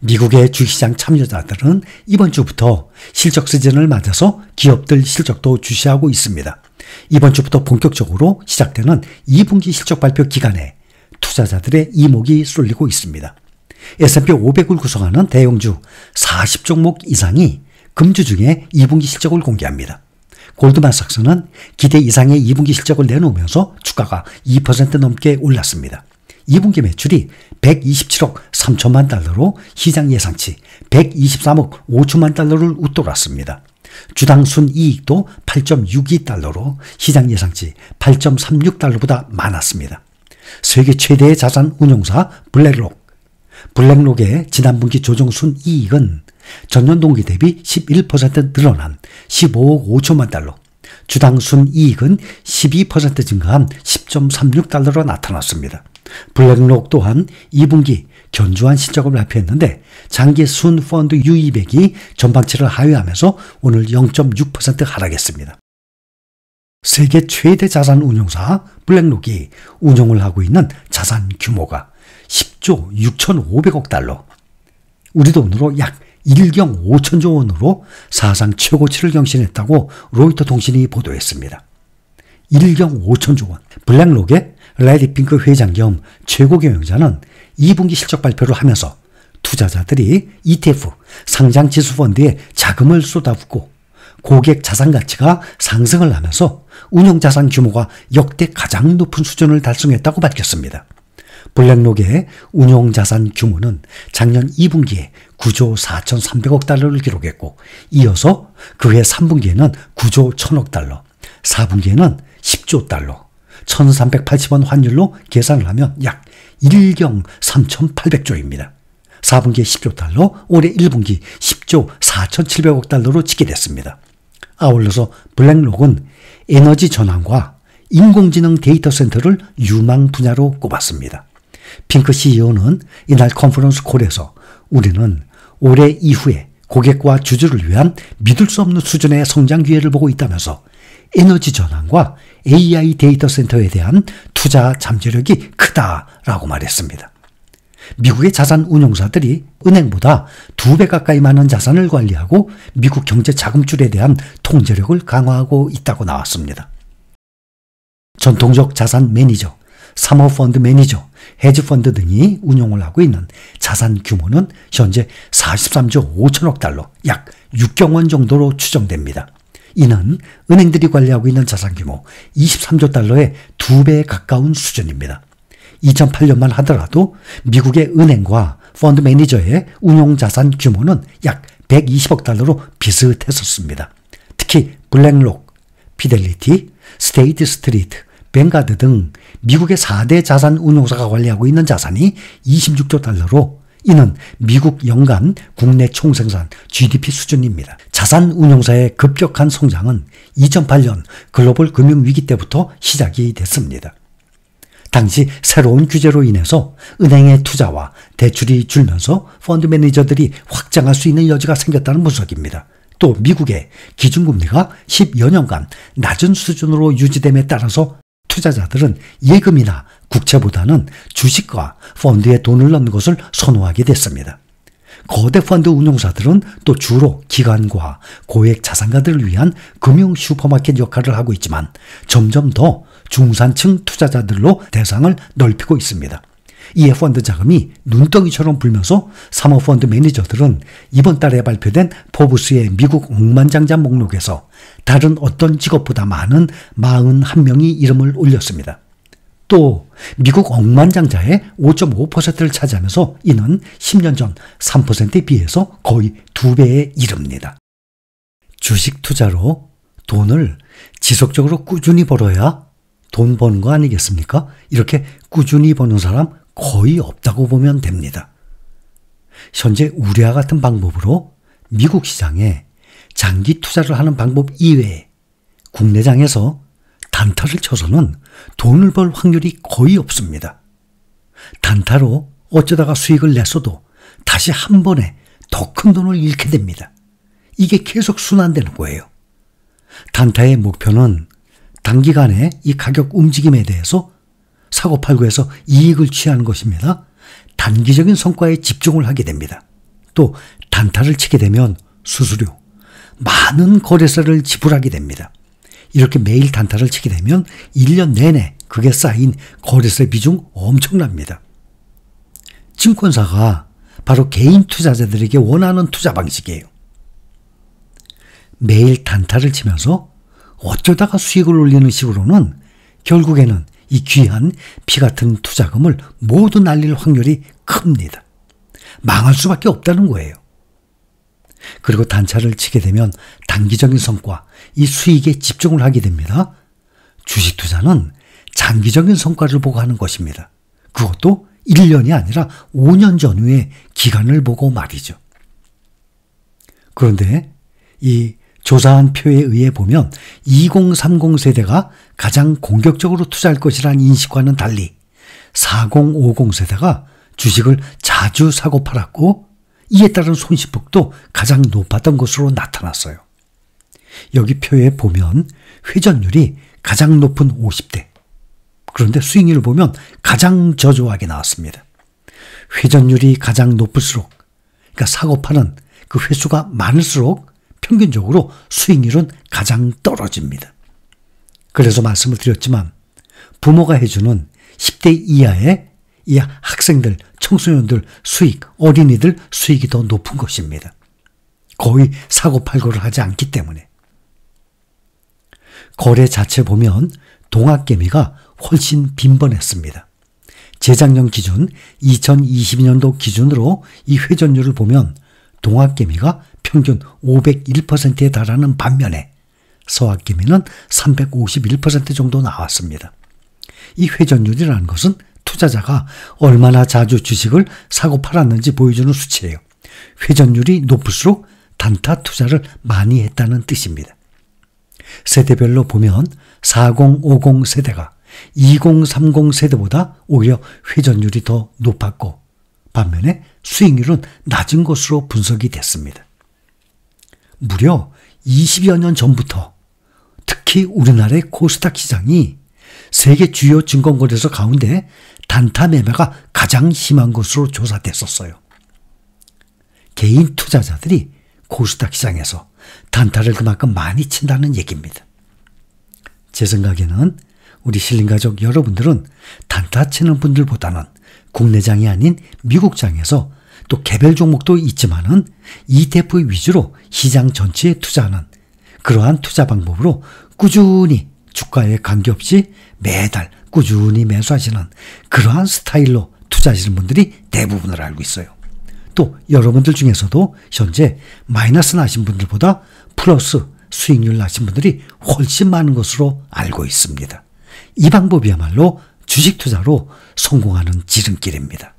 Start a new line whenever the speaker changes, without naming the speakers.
미국의 주시장 참여자들은 이번 주부터 실적 시즌을 맞아서 기업들 실적도 주시하고 있습니다. 이번 주부터 본격적으로 시작되는 2분기 실적 발표 기간에 투자자들의 이목이 쏠리고 있습니다. S&P 500을 구성하는 대형주 40종목 이상이 금주 중에 2분기 실적을 공개합니다. 골드만삭스는 기대 이상의 2분기 실적을 내놓으면서 주가가 2% 넘게 올랐습니다. 2분기 매출이 127억 3천만 달러로 시장 예상치 123억 5천만 달러를 웃돌았습니다. 주당 순이익도 8.62달러로 시장 예상치 8.36달러보다 많았습니다. 세계 최대의 자산 운용사 블랙록. 블랙록의 지난 분기 조정 순이익은 전년 동기 대비 11% 늘어난 15억 5천만 달러, 주당 순이익은 12% 증가한 10.36달러로 나타났습니다. 블랙록 또한 2분기 견조한 실적을 발표했는데 장기 순 펀드 유입액이 전방치를 하회하면서 오늘 0.6% 하락했습니다. 세계 최대 자산 운용사 블랙록이 운용을 하고 있는 자산 규모가 10조 6,500억 달러, 우리 돈으로 약 1경 5천조 원으로 사상 최고치를 경신했다고 로이터 통신이 보도했습니다. 1경 5천조 원, 블랙록의 레디 핑크 회장 겸 최고 경영자는 2분기 실적 발표를 하면서 투자자들이 ETF 상장 지수 펀드에 자금을 쏟아붓고 고객 자산 가치가 상승을 하면서 운영 자산 규모가 역대 가장 높은 수준을 달성했다고 밝혔습니다. 블랙록의 운용 자산 규모는 작년 2분기에 9조 4,300억 달러를 기록했고 이어서 그해 3분기에는 9조 1,000억 달러, 4분기에는 10조 달러, 1380원 환율로 계산을 하면 약 1경 3800조입니다. 4분기에 10조 달러, 올해 1분기 10조 4700억 달러로 집계 됐습니다. 아울러서 블랙록은 에너지 전환과 인공지능 데이터 센터를 유망 분야로 꼽았습니다. 핑크 CEO는 이날 컨퍼런스 콜에서 우리는 올해 이후에 고객과 주주를 위한 믿을 수 없는 수준의 성장 기회를 보고 있다면서 에너지 전환과 AI 데이터 센터에 대한 투자 잠재력이 크다라고 말했습니다. 미국의 자산 운용사들이 은행보다 두 배 가까이 많은 자산을 관리하고 미국 경제 자금줄에 대한 통제력을 강화하고 있다고 나왔습니다. 전통적 자산 매니저, 사모펀드 매니저, 헤지펀드 등이 운용을 하고 있는 자산 규모는 현재 43조 5천억 달러, 약 6경원 정도로 추정됩니다. 이는 은행들이 관리하고 있는 자산 규모 23조 달러의 두배에 가까운 수준입니다. 2008년만 하더라도 미국의 은행과 펀드 매니저의 운용 자산 규모는 약 120억 달러로 비슷했었습니다. 특히 블랙록, 피델리티, 스테이트 스트리트, 뱅가드 등 미국의 4대 자산 운용사가 관리하고 있는 자산이 26조 달러로 이는 미국 연간 국내 총생산 GDP 수준입니다. 자산 운용사의 급격한 성장은 2008년 글로벌 금융위기 때부터 시작이 됐습니다. 당시 새로운 규제로 인해서 은행의 투자와 대출이 줄면서 펀드 매니저들이 확장할 수 있는 여지가 생겼다는 분석입니다. 또 미국의 기준금리가 10여 년간 낮은 수준으로 유지됨에 따라서 투자자들은 예금이나 국채보다는 주식과 펀드에 돈을 넣는 것을 선호하게 됐습니다. 거대 펀드 운용사들은 또 주로 기관과 고액 자산가들을 위한 금융 슈퍼마켓 역할을 하고 있지만 점점 더 중산층 투자자들로 대상을 넓히고 있습니다. 이에 펀드 자금이 눈덩이처럼 불면서 사모펀드 매니저들은 이번 달에 발표된 포브스의 미국 억만장자 목록에서 다른 어떤 직업보다 많은 41명이 이름을 올렸습니다. 또 미국 억만장자의 5.5%를 차지하면서 이는 10년 전 3%에 비해서 거의 2배에 이릅니다. 주식 투자로 돈을 지속적으로 꾸준히 벌어야 돈 버는 거 아니겠습니까? 이렇게 꾸준히 버는 사람 거의 없다고 보면 됩니다. 현재 우리와 같은 방법으로 미국 시장에 장기 투자를 하는 방법 이외에 국내장에서 단타를 쳐서는 돈을 벌 확률이 거의 없습니다. 단타로 어쩌다가 수익을 냈어도 다시 한 번에 더 큰 돈을 잃게 됩니다. 이게 계속 순환되는 거예요. 단타의 목표는 단기간에 이 가격 움직임에 대해서 사고팔고해서 이익을 취하는 것입니다. 단기적인 성과에 집중을 하게 됩니다. 또 단타를 치게 되면 수수료, 많은 거래세를 지불하게 됩니다. 이렇게 매일 단타를 치게 되면 1년 내내 그게 쌓인 거래세 비중 엄청납니다. 증권사가 바로 개인 투자자들에게 원하는 투자 방식이에요. 매일 단타를 치면서 어쩌다가 수익을 올리는 식으로는 결국에는 이 귀한 피 같은 투자금을 모두 날릴 확률이 큽니다. 망할 수밖에 없다는 거예요. 그리고 단차를 치게 되면 단기적인 성과, 이 수익에 집중을 하게 됩니다. 주식 투자는 장기적인 성과를 보고 하는 것입니다. 그것도 1년이 아니라 5년 전후의 기간을 보고 말이죠. 그런데 이 조사한 표에 의해 보면 2030 세대가 가장 공격적으로 투자할 것이라는 인식과는 달리 4050 세대가 주식을 자주 사고 팔았고 이에 따른 손실폭도 가장 높았던 것으로 나타났어요. 여기 표에 보면 회전율이 가장 높은 50대. 그런데 수익률을 보면 가장 저조하게 나왔습니다. 회전율이 가장 높을수록, 그러니까 사고 파는 그 횟수가 많을수록 평균적으로 수익률은 가장 떨어집니다. 그래서 말씀을 드렸지만 부모가 해주는 10대 이하의 이 학생들, 청소년들 수익, 어린이들 수익이 더 높은 것입니다. 거의 사고팔고를 하지 않기 때문에. 거래 자체 보면 동학개미가 훨씬 빈번했습니다. 재작년 기준 2 0 2 0년도 기준으로 이 회전율을 보면 동학개미가 평균 501%에 달하는 반면에 서학개미는 351% 정도 나왔습니다. 이 회전율이라는 것은 투자자가 얼마나 자주 주식을 사고 팔았는지 보여주는 수치예요. 회전율이 높을수록 단타 투자를 많이 했다는 뜻입니다. 세대별로 보면 4050 세대가 2030 세대보다 오히려 회전율이 더 높았고 반면에 수익률은 낮은 것으로 분석이 됐습니다. 무려 20여 년 전부터 특히 우리나라의 코스닥 시장이 세계 주요 증권거래소 가운데 단타 매매가 가장 심한 것으로 조사됐었어요. 개인 투자자들이 고스닥 시장에서 단타를 그만큼 많이 친다는 얘기입니다. 제 생각에는 우리 신림 가족 여러분들은 단타 치는 분들보다는 국내장이 아닌 미국장에서 또 개별 종목도 있지만은 ETF 위주로 시장 전체에 투자하는 그러한 투자 방법으로 꾸준히 주가에 관계없이 매달 꾸준히 매수하시는 그러한 스타일로 투자하시는 분들이 대부분을 알고 있어요. 또 여러분들 중에서도 현재 마이너스 나신 분들보다 플러스 수익률 나신 분들이 훨씬 많은 것으로 알고 있습니다. 이 방법이야말로 주식 투자로 성공하는 지름길입니다.